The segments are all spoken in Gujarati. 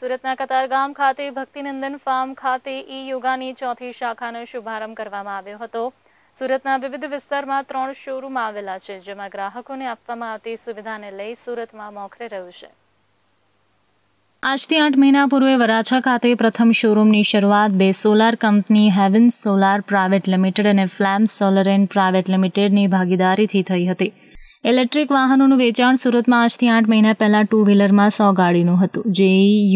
સુરતના કતારગામ ખાતે ભક્તિનંદન ફાર્મ ખાતે ઈ યોગાની ચોથી શાખાનો શુભારંભ કરવામાં આવ્યો હતો સુરતના વિવિધ વિસ્તારમાં ત્રણ શોરૂમ આવેલા છે જેમાં ગ્રાહકોને આપવામાં આવતી સુવિધાને લઈ સુરતમાં મોખરે રહ્યું છે આજથી આઠ મહિના પૂર્વે વરાછા ખાતે પ્રથમ શોરૂમની શરૂઆત બે solar company Havens solar private limited અને ફ્લેમ સોલર એન્ડ પ્રાઇવેટ લિમિટેડની ભાગીદારીથી થઈ હતી ઇલેક્ટ્રિક વાહનોનું વેચાણ સુરતમાં આજથી આઠ મહિના પહેલાં ટુ વ્હીલરમાં સો ગાડીનું હતું જે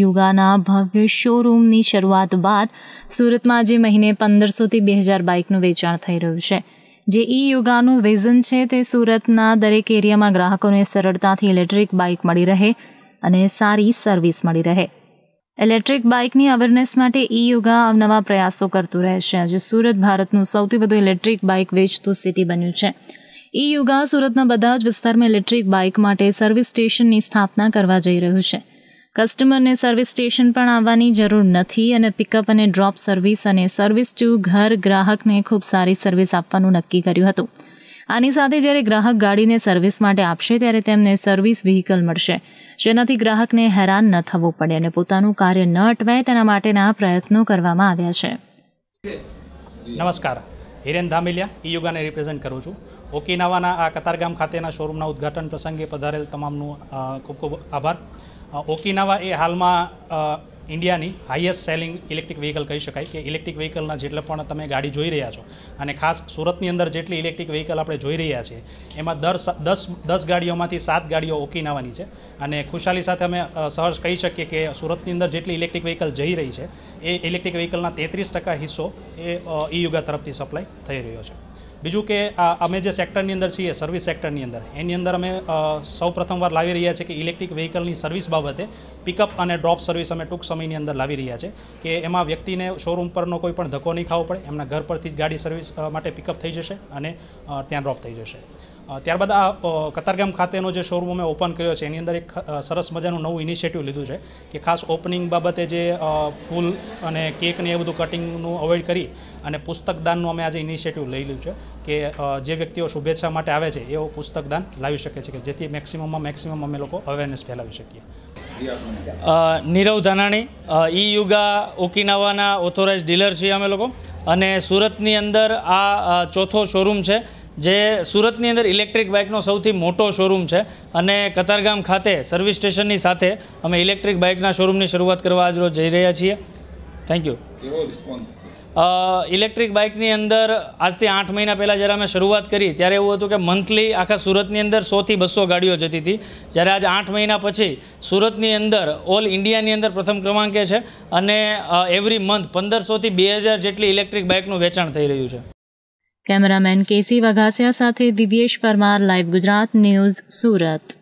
યુગાના ભવ્ય શોરૂમની શરૂઆત બાદ સુરતમાં આજે મહિને પંદરસોથી બે હજાર બાઇકનું વેચાણ થઈ રહ્યું છે જે ઈ યુગાનું વિઝન છે તે સુરતના દરેક એરિયામાં ગ્રાહકોને સરળતાથી ઇલેક્ટ્રિક બાઇક મળી રહે અને સારી સર્વિસ મળી રહે ઇલેક્ટ્રિક બાઇકની અવેરનેસ માટે ઈ યુગા અવનવા પ્રયાસો કરતું રહેશે આજે સુરત ભારતનું સૌથી વધુ ઇલેક્ટ્રિક બાઇક વેચતું સિટી બન્યું છે ઈ યુગા સુરતના બધા જ વિસ્તારમાં ઇલેક્ટ્રિક બાઇક માટે સર્વિસ સ્ટેશનની સ્થાપના કરવા જઈ રહ્યું છે કસ્ટમરને સર્વિસ સ્ટેશન પણ આવવાની જરૂર નથી અને પિકઅપ અને ડ્રોપ સર્વિસ અને સર્વિસ ટુ ઘર ગ્રાહકને ખૂબ સારી સર્વિસ આપવાનું નક્કી કર્યું હતું આની સાથે જ્યારે ગ્રાહક ગાડીને સર્વિસ માટે આપશે ત્યારે તેમને સર્વિસ વ્હીકલ મળશે જેનાથી ગ્રાહકને હેરાન ન થવું પડે અને પોતાનું કાર્ય ન અટવાય તેના માટેના પ્રયત્નો કરવામાં આવ્યા છે નમસ્કાર હિરેન ધામિલિયા ઈ યોગાને રિપ્રેઝેન્ટ કરું છું ઓકિનાવાના આ કતારગામ ખાતેના શોરૂમના ઉદઘાટન પ્રસંગે પધારેલ તમામનું ખૂબ ખૂબ આભાર ઓકિનાવા એ હાલમાં ઇન્ડિયાની હાઈએસ્ટ સેલિંગ ઇલેક્ટ્રિક વ્હીકલ કહી શકાય કે ઇલેક્ટ્રિક વ્હીકલના જેટલા પણ તમે ગાડી જોઈ રહ્યા છો અને ખાસ સુરતની અંદર જેટલી ઇલેક્ટ્રિક વ્હીકલ આપણે જોઈ રહ્યા છીએ એમાં દર દસ દસ ગાડીઓમાંથી સાત ગાડીઓ ઓકીનાવાની છે અને ખુશાલી સાથે અમે સહર્ષ કહી શકીએ કે સુરતની અંદર જેટલી ઇલેક્ટ્રિક વ્હીકલ જઈ રહી છે એ ઇલેક્ટ્રિક વ્હીકલના તેત્રીસ ટકા હિસ્સો એ ઈ યુગા તરફથી સપ્લાય થઈ રહ્યો છે બીજું કે અમે જે સેક્ટરની અંદર છીએ સર્વિસ સેક્ટરની અંદર એની અંદર અમે સૌ પ્રથમવાર લાવી રહ્યા છીએ કે ઇલેક્ટ્રિક વ્હીકલની સર્વિસ બાબતે પિકઅપ અને ડ્રોપ સર્વિસ અમે ટૂંક સમયની અંદર લાવી રહ્યા છીએ કે એમાં વ્યક્તિને શોરૂમ પરનો કોઈ પણ ધક્કો નહીં ખાવો પડે એમના ઘર પરથી જ ગાડી સર્વિસ માટે પિકઅપ થઈ જશે અને ત્યાં ડ્રોપ થઈ જશે ત્યારબાદ આ કતારગામ ખાતેનો જે શોરૂમ મેં ઓપન કર્યો છે એની અંદર એક સરસ મજાનું નવું ઇનિશિયેટિવ લીધું છે કે ખાસ ઓપનિંગ બાબતે જે ફૂલ અને કેકને એ બધું કટિંગનું અવોઇડ કરી અને પુસ્તકદાનનું અમે આજે ઇનિશિયેટિવ લઈ લીધું છે કે જે વ્યક્તિઓ શુભેચ્છા માટે આવે છે એઓ પુસ્તકદાન લાવી શકે છે કે જેથી મેક્સિમમમાં મેક્સિમમ અમે લોકો અવેરનેસ ફેલાવી શકીએ નીરવ ધાનાણી ઈ યુગા ઓકિનાવાના ઓથોરાઇઝ ડીલર છીએ અમે લોકો અને સુરતની અંદર આ ચોથો શોરૂમ છે જે સુરતની અંદર ઇલેક્ટ્રિક બાઇકનો સૌથી મોટો શોરૂમ છે અને કતારગામ ખાતે સર્વિસ સ્ટેશનની સાથે અમે ઇલેક્ટ્રિક બાઇકના શોરૂમની શરૂઆત કરવા આજરોજ જઈ રહ્યા છીએ થેન્ક યુ ઇલેક્ટ્રિક બાઇકની અંદર આજથી આઠ મહિના પહેલાં જ્યારે અમે શરૂઆત કરી ત્યારે એવું હતું કે મંથલી આખા સુરતની અંદર સોથી બસો ગાડીઓ જતી હતી જ્યારે આજ આઠ મહિના પછી સુરતની અંદર ઓલ ઇન્ડિયાની અંદર પ્રથમ ક્રમાંકે છે અને એવરી મંથ પંદરસોથી બે હજાર જેટલી ઇલેક્ટ્રિક બાઇકનું વેચાણ થઈ રહ્યું છે કેમેરામેન કેસી વઘાસિયા સાથે દિવ્યેશ પરમાર લાઈવ ગુજરાત ન્યૂઝ સુરત